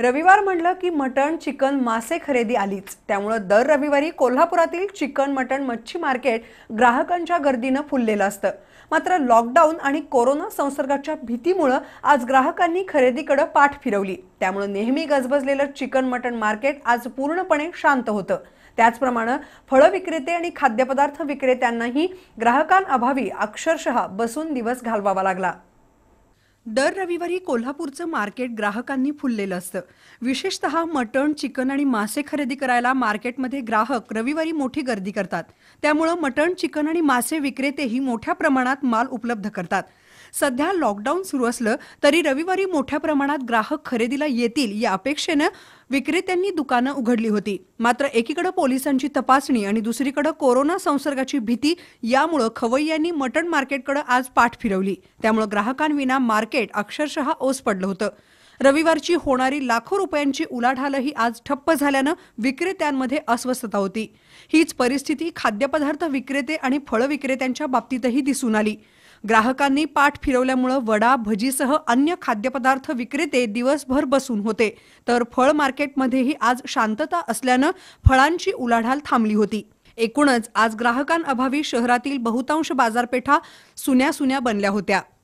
रविवार म्हणलं की मटण चिकन मासे खरेदी आलीच त्यामुळं दर रविवारी कोल्हापुरातील चिकन मटण मच्छी मार्केट ग्राहकांच्या गर्दीनं फुललेलं असतं मात्र लॉकडाऊन आणि कोरोना संसर्गाच्या भीतीमुळं आज ग्राहकांनी खरेदीकडे पाठ फिरवली त्यामुळं नेहमी गजबजलेलं चिकन मटण मार्केट आज पूर्णपणे शांत होतं त्याचप्रमाणे फळ विक्रेते आणि खाद्यपदार्थ विक्रेत्यांनाही ग्राहकांअभावी अक्षरशः बसून दिवस घालवावा लागला दर रविवारी कोल्हापूरचं मार्केट ग्राहकांनी फुललेलं असतं विशेषतः मटण चिकन आणि मासे खरेदी करायला मार्केटमध्ये ग्राहक रविवारी मोठी गर्दी करतात त्यामुळं मटण चिकन आणि मासे विक्रेतेही मोठ्या प्रमाणात माल उपलब्ध करतात सध्या लॉकडाऊन सुरू असलं तरी रविवारी मोठ्या प्रमाणात ग्राहक खरेदीला येतील या अपेक्षेनं विक्रेत्यांनी दुकानं उघडली होती मात्र एकीकडे पोलिसांची तपासणी आणि दुसरीकडे कोरोना संसर्गाची भीती यामुळं खवय्यांनी मटण मार्केटकडे आज पाठ फिरवली त्यामुळे ग्राहकांविना मार्केट अक्षरशः ओस पडलं होतं रविवारची होणारी लाखो रुपयांची उलाढालही आज ठप्प झाल्यानं विक्रेत्यांमध्ये अस्वस्थता होती हीच परिस्थिती खाद्यपदार्थ विक्रेते आणि फळ विक्रेत्यांच्या बाबतीतही दिसून आली ग्राहकांनी पाठ फिरवल्यामुळं वडा भजीसह अन्य खाद्यपदार्थ विक्रेते दिवसभर बसून होते तर फळ मार्केटमध्येही आज शांतता असल्यानं फळांची उलाढाल थांबली होती एकूणच आज ग्राहकांअभावी शहरातील बहुतांश बाजारपेठा सुन्या सुन्या बनल्या होत्या